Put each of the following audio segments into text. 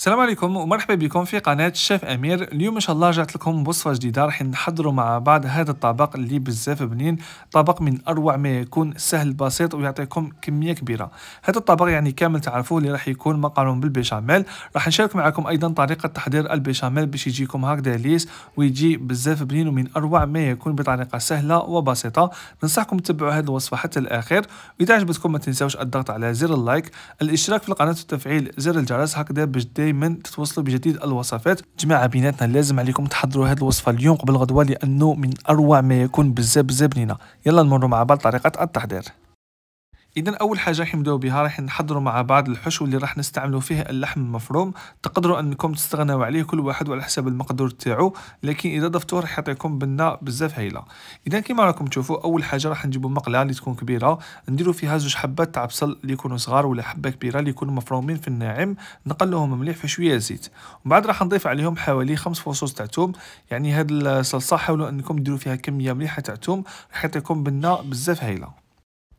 السلام عليكم ومرحبا بكم في قناة الشيف أمير اليوم إن شاء الله جات لكم وصفة جديدة راح نحضروا مع بعض هذا الطبق اللي بزاف بنين طبق من أروع ما يكون سهل بسيط ويعطيكم كمية كبيرة هذا الطبق يعني كامل تعرفوه اللي راح يكون مقرون بالبيشاميل راح نشارك معكم أيضا طريقة تحضير البيشاميل باش يجيكم هكذا ليس ويجي بزاف بنين ومن أروع ما يكون بطريقة سهلة وبسيطة ننصحكم تتبعوا هذه الوصفة حتى الآخر وإذا عجبتكم ما تنساوش الضغط على زر اللايك الاشتراك في القناة وتفعيل زر الجرس هكذا باش دائما تتوصلوا بجديد الوصفات جماعه بيناتنا لازم عليكم تحضروا هذه الوصفه اليوم قبل غدوه لانه من اروع ما يكون بزاف بزاف بنينه يلا نمروا مع بعض طريقه التحضير اذا اول حاجه راح نبداو بها راح نحضروا مع بعض الحشو اللي راح نستعملوا فيه اللحم المفروم تقدروا انكم تستغناو عليه كل واحد وعلى حسب المقدور تاعو لكن اذا ضفتوه راح يعطيكم بنه بزاف هايله اذا كما راكم تشوفوا اول حاجه راح نجيبوا مقله اللي تكون كبيره نديروا فيها زوج حبات تاع بصل اللي يكونوا صغار ولا حبه كبيره اللي يكونوا مفرومين في الناعم نقلوهم مليح في شويه زيت ومن بعد راح نضيف عليهم حوالي خمس فصوص تاع ثوم يعني هاد الصلصه حاولوا انكم ديروا فيها كميه مليحه تاع ثوم راح يعطيكم بنه بزاف هايله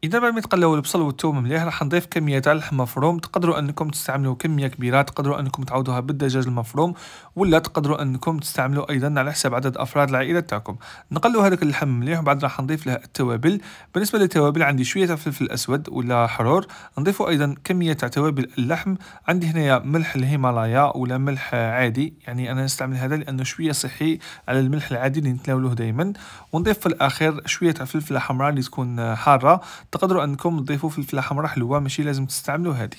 اذا ما متقلاو البصل والثوم مليح راح نضيف كميه تاع اللحم مفروم تقدروا انكم تستعملوا كميه كبيره تقدروا انكم تعوضوها بالدجاج المفروم ولا تقدروا انكم تستعملوا ايضا على حسب عدد افراد العائله تاعكم نقلوا هذاك اللحم مليح وبعد راح نضيف له التوابل بالنسبه للتوابل عندي شويه تاع فلفل اسود ولا حرور نضيفوا ايضا كميه تاع توابل اللحم عندي هنايا ملح الهيمالايا ولا ملح عادي يعني انا نستعمل هذا لانه شويه صحي على الملح العادي اللي نتناولوه دائما ونضيف في الاخير شويه تاع فلفله حمراء اللي تكون حاره تقدروا انكم تضيفوا فلفل احمر حلوه ماشي لازم تستعملوا هذه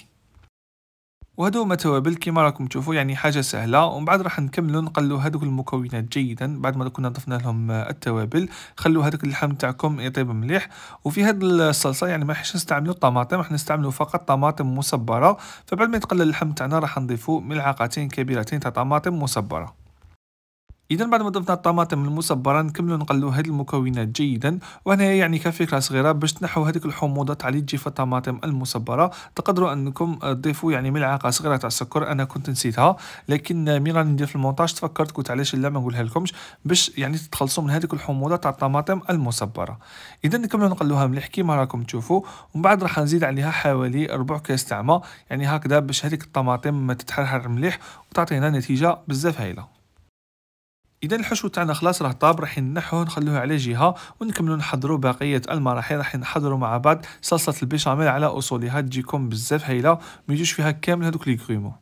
وهادو هما توابل كيما راكم تشوفوا يعني حاجه سهله ومن بعد راح نكملوا نقلوا هذوك المكونات جيدا بعد ما كنا ضفنا لهم التوابل خلوا هذاك اللحم تاعكم يطيب مليح وفي هاد الصلصه يعني ما حش نستعملوا الطماطم راح نستعملوا فقط طماطم مصبره فبعد ما يتقلى اللحم تاعنا راح نضيفوا ملعقتين كبيرتين تاع طماطم مصبره اذا بعد ما ضفنا الطماطم المصبره نكملو نقلو هاد المكونات جيدا وهنايا يعني كفكره صغيره باش تنحو هذيك تاع اللي تجي في الطماطم المصبره تقدروا انكم تضيفوا يعني ملعقه صغيره تاع السكر انا كنت نسيتها لكن مي راني ندير في المونتاج تفكرت قلت علاش لا ما نقولها لكمش باش يعني تتخلصوا من هذيك الحموضه تاع الطماطم المصبره اذا نكملو نقلوها مليح كيما راكم تشوفوا ومن بعد راح نزيد عليها حوالي ربع كاس تاع ماء يعني هكذا باش هذيك الطماطم ما تتحرحر مليح وتعطينا نتيجه بزاف هايله اذا الحشو تاعنا خلاص راه طاب راح نحوه نخلوه على جهه ونكملوا نحضروا بقيه المراحل راح نحضروا مع بعض صلصه البيشاميل على اصولها تجيكم بزاف هايله ما يجوش فيها كامل هذوك لي كرومون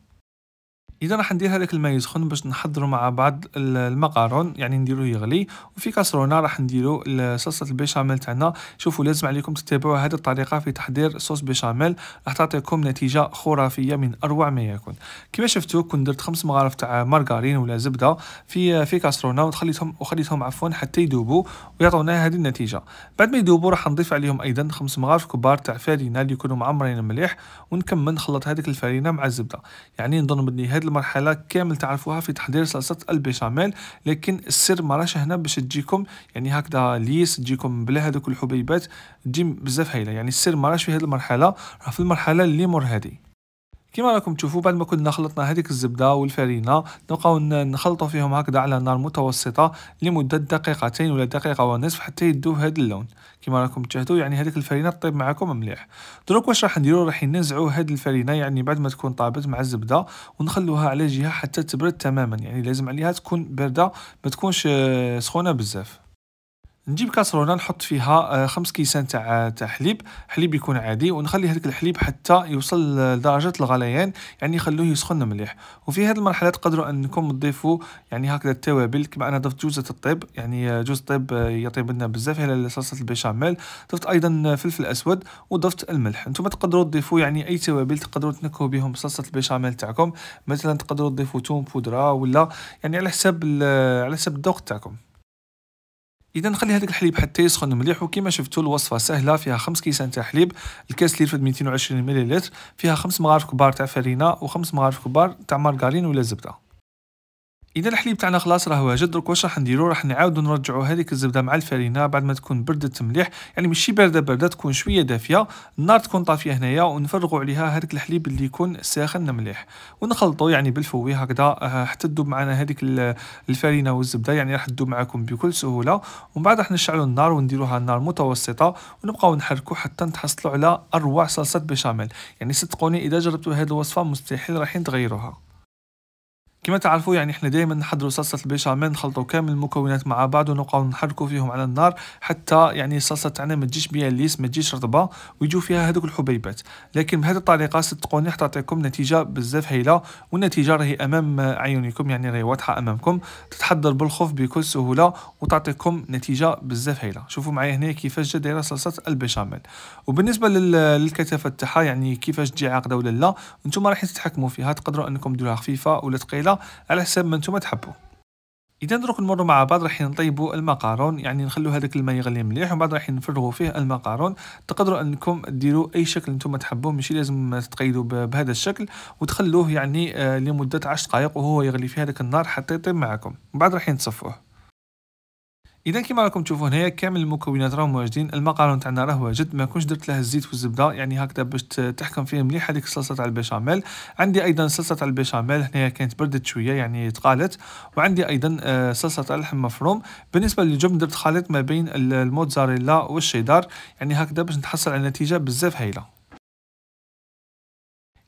اذا راح ندير هذاك الماء يسخن باش نحضروا مع بعض المقارون يعني نديروه يغلي وفي كاسرونه راح نديروا صلصه البيشاميل تاعنا شوفوا لازم عليكم تتبعوا هذه الطريقه في تحضير صوص بيشاميل راح تعطيكم نتيجه خرافيه من اروع ما يكون كما شفتوا كنت درت خمس مغارف تاع مارغرين ولا زبده في في كاسرونه وخليتهم وخليتهم عفوا حتى يذوبوا ويعطونا هذه النتيجه بعد ما يذوبوا راح نضيف عليهم ايضا خمس مغارف كبار تاع فارينه اللي يكونوا معمرين مليح ونكمل نخلط هذيك الفارينه مع الزبده يعني نظن بلي هذا المرحله كامل تعرفوها في تحضير صلصه البيشاميل لكن السر ما راش هنا باش تجيكم يعني هكذا ليس تجيكم بلا هذوك الحبيبات تجي بزاف هايله يعني السر ما راش في هذه المرحله راه في المرحله اللي مور هذه كما راكم تشوفوا بعد ما كنا خلطنا هذيك الزبده والفرينه نبقاو نخلطوا فيهم هكذا على نار متوسطه لمده دقيقتين ولا دقيقه ونصف حتى يدوب هذا اللون كما راكم تشاهدوا يعني هذيك الفرينه طيب معكم مليح دروك واش راح نديروا راح ننزعوا هذه الفرينه يعني بعد ما تكون طابت مع الزبده ونخلوها على جهه حتى تبرد تماما يعني لازم عليها تكون بارده ما تكونش آه، سخونه بزاف نجيب كاسرونه نحط فيها آه، خمس كيسان تاع تاع حليب حليب يكون عادي ونخلي هذاك الحليب حتى يوصل لدرجه الغليان يعني خلوه يسخن مليح وفي هذه المرحله تقدروا انكم تضيفوا يعني هكذا التوابل كما انا ضفت جوزه الطيب يعني آه، جوز الطيب آه، يطيب لنا بزاف على صلصه البيشاميل ضفت ايضا فلفل اسود وضفت الملح انتم تقدروا تضيفوا يعني اي توابل تقدروا تنكهوا بهم صلصه البيشاميل تاعكم مثلا تقدروا تضيفوا توم بودره ولا يعني على حسب على حسب الذوق تاعكم اذا نخلي هذاك الحليب حتى يسخن مليح وكما شفتوا الوصفه سهله فيها 5 كيسان تاع حليب الكاس اللي يرفد 220 ملل فيها 5 مغارف كبار تاع فرينه و5 مغارف كبار تاع مارغرين ولا زبده اذا الحليب تاعنا خلاص راه واجد درك واش راح نديرو راح نعاودو نرجعو هذيك الزبده مع الفرينه بعد ما تكون بردت مليح يعني ماشي بارده بارده تكون شويه دافيه النار تكون طافيه هنايا ونفرغوا عليها هذاك الحليب اللي يكون ساخن مليح ونخلطو يعني بالفوي هكذا آه، حتى تذوب معنا هذيك الفرينه والزبده يعني راح تذوب معكم بكل سهوله ومن بعد راح نشعلو النار ونديروها النار متوسطه ونبقاو نحركو حتى نتحصلوا على اروع صلصه بشاميل يعني صدقوني اذا جربتوا هذه الوصفه مستحيل رايحين تغيروها كما تعرفوا يعني احنا دائما نحضروا صلصه البيشاميل نخلطوا كامل المكونات مع بعض ونبقاو نحركوا فيهم على النار حتى يعني الصلصه تاعنا ما تجيش بها الليس ما تجيش رطبه ويجوا فيها هذوك الحبيبات لكن بهذه الطريقه صدقوني حتعطيكم نتيجه بزاف هايله والنتيجه راهي امام عيونكم يعني راهي واضحه امامكم تتحضر بالخوف بكل سهوله وتعطيكم نتيجه بزاف هايله شوفوا معايا هنا كيفاش جا دايره صلصه البيشاميل وبالنسبه للكثافه تاعها يعني كيفاش تجي عاقده ولا لا انتم راح تتحكموا فيها تقدروا انكم ديروها خفيفه ولا ثقيله على حساب ما نتوما تحبوا اذا دروك نمروا مع بعض راح نطيبوا المقارون يعني نخلو هذاك الماء يغلي مليح ومن بعد راح نفرغوا فيه المقارون تقدروا انكم ديروا اي شكل نتوما تحبوه ماشي لازم تقيدوا بهذا الشكل وتخلوه يعني آه، لمده 10 دقائق وهو يغلي في هذاك النار حتى يطيب معكم من بعد راح نصفوه اذا كما راكم تشوفوا هنايا كامل المكونات راهم واجدين المقارون تاعنا راه واجد ما كنتش درت له الزيت والزبده يعني هكذا باش تحكم فيه مليح هذيك الصلصه تاع البيشاميل عندي ايضا صلصه تاع البيشاميل هنايا كانت بردت شويه يعني تقالت وعندي ايضا آه، صلصه تاع اللحم مفروم بالنسبه للجبن درت خليط ما بين الموتزاريلا والشيدار يعني هكذا باش نتحصل على نتيجه بزاف هايله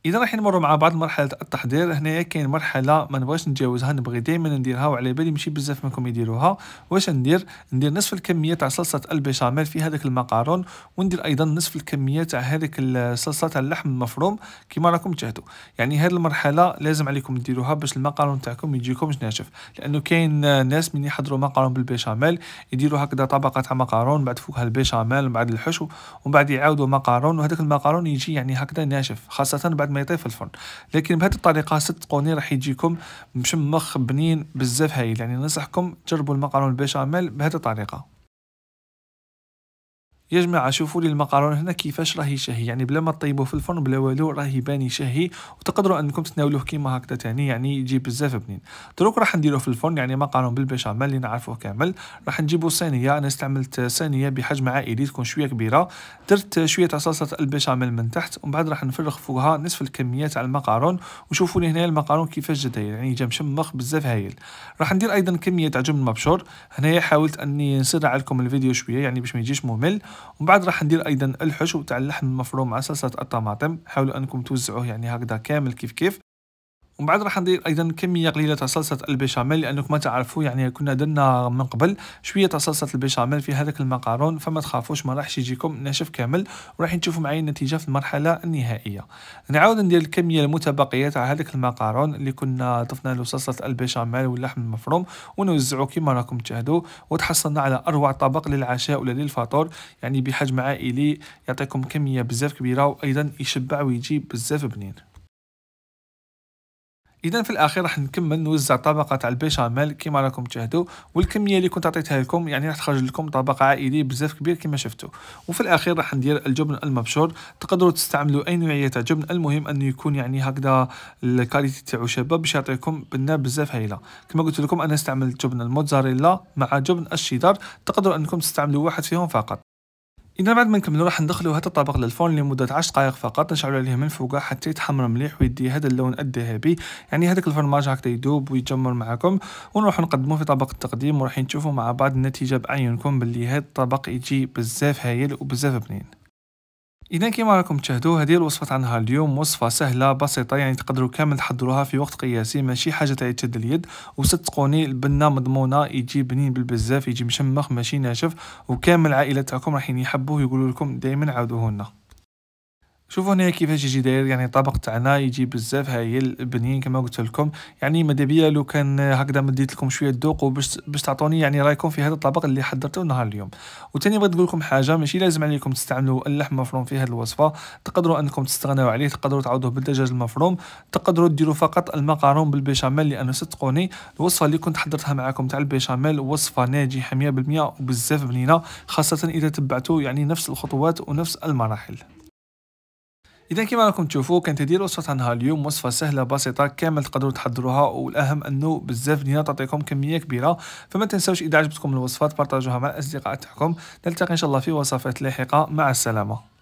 اذا راح نمر مع بعض مرحله التحضير هنايا كاين مرحله ما نبغيش نتجاوزها نبغي دائما نديرها وعلى بالي ماشي بزاف منكم يديروها واش ندير ندير نصف الكميه تاع صلصه البيشاميل في هذاك المقارون وندير ايضا نصف الكميه تاع هذاك الصلصه تاع اللحم المفروم كما راكم تشاهدوا يعني هذه المرحله لازم عليكم ديروها باش المقارون تاعكم ما يجيكمش ناشف لانه كاين ناس من يحضروا مقارون بالبيشاميل يديروا هكذا طبقه تاع مقارون بعد فوقها البيشاميل من بعد الحشو ومن بعد يعاودوا مقارون وهذاك المقارون يجي يعني هكذا ناشف خاصه بعد ما يطيب في الفرن لكن بهذه الطريقه ستقوني راح يجيكم مشمخ بنين بزاف هايل يعني ننصحكم تجربوا المقرون البشاميل بهذه الطريقه يا جماعه شوفوا لي المقارون هنا كيفاش راهي شهي يعني بلا ما طيبوه في الفرن بلا والو راهي باني شهي وتقدروا انكم تناولوه كيما هكذا تاني يعني يجي بزاف بنين دروك راح نديروه في الفرن يعني مقارون بالبشاميل اللي نعرفوه كامل راح نجيبو صينيه انا استعملت صينيه بحجم عائلي تكون شويه كبيره درت شويه تاع صلصه البشاميل من تحت ومن بعد راح نفرغ فوقها نصف الكميه تاع المقارون وشوفوا لي هنا المقارون كيفاش جا يعني جا مشمخ بزاف هايل راح ندير ايضا كميه تاع جبن مبشور هنايا حاولت اني نسرع لكم الفيديو شويه يعني باش ما يجيش ممل ومن بعد راح ندير ايضا الحشو تاع اللحم المفروم مع صلصه الطماطم حاولوا انكم توزعوه يعني هكذا كامل كيف كيف ومن بعد راح ندير ايضا كميه قليله تاع صلصه البيشاميل لانكم ما تعرفوا يعني كنا درنا من قبل شويه تاع صلصه البيشاميل في هذاك المقارون فما تخافوش ما راحش يجيكم ناشف كامل وراح نشوفوا معايا النتيجه في المرحله النهائيه نعاود ندير الكميه المتبقيه تاع هذاك المقارون اللي كنا ضفنا له صلصه البيشاميل واللحم المفروم ونوزعوا كما راكم تشاهدوا وتحصلنا على اروع طبق للعشاء ولا للفطور يعني بحجم عائلي يعطيكم كميه بزاف كبيره وايضا يشبع ويجيب بزاف بنين اذا في الاخير راح نكمل نوزع طبقه تاع البيشاميل كما راكم تشاهدوا والكميه اللي كنت عطيتها لكم يعني راح تخرج لكم طبق عائلي بزاف كبير كما شفتوا وفي الاخير راح ندير الجبن المبشور تقدروا تستعملوا اي نوعيه تاع جبن المهم انه يكون يعني هكذا الكاليتي تاعو شابه باش يعطيكم بنه بزاف هايله كما قلت لكم انا استعملت جبن الموتزاريلا مع جبن الشيدر تقدروا انكم تستعملوا واحد فيهم فقط اذا بعد ما نكملو راح ندخلو هذا الطبق للفرن لمده 10 دقائق فقط نشعلو عليه من فوق حتى يتحمر مليح ويدي هذا اللون الذهبي يعني هذاك الفرماج هكذا يدوب ويتجمر معكم ونروحو نقدمو في طبق التقديم وراح نشوفو مع بعض النتيجه باعينكم باللي هذا الطبق يجي بزاف هايل وبزاف بنين اذا كما راكم تشاهدوا هذه الوصفه عنها اليوم وصفه سهله بسيطه يعني تقدروا كامل تحضروها في وقت قياسي ماشي حاجه تاع يتشد اليد وصدقوني البنه مضمونه يجي بنين بالبزاف يجي مشمخ ماشي ناشف وكامل العائله تاعكم راحين يحبوه يقولوا لكم دائما عاودوه لنا شوفوا هنا كيفاش يجي داير يعني طبق تاعنا يجي بزاف هايل بنين كما قلت لكم يعني ماذا بيا لو كان هكذا مديت لكم شويه ذوق باش تعطوني يعني رايكم في هذا الطبق اللي حضرته نهار اليوم وثاني بغيت نقول لكم حاجه ماشي لازم عليكم تستعملوا اللحم مفروم في هذه الوصفه تقدروا انكم تستغناو عليه تقدروا تعوضوه بالدجاج المفروم تقدروا ديروا فقط المقارون بالبيشاميل لانه صدقوني الوصفه اللي كنت حضرتها معكم تاع البيشاميل وصفه ناجحه 100% وبزاف بنينه خاصه اذا تبعتوا يعني نفس الخطوات ونفس المراحل اذا كما راكم تشوفوا كنديروا وصفه نهار اليوم وصفه سهله بسيطه كامل تقدروا تحضروها والاهم انه بزاف ديالها تعطيكم كميه كبيره فما تنساوش اذا عجبتكم الوصفات بارطاجوها مع الاصدقاء تاعكم نلتقي ان شاء الله في وصفات لاحقه مع السلامه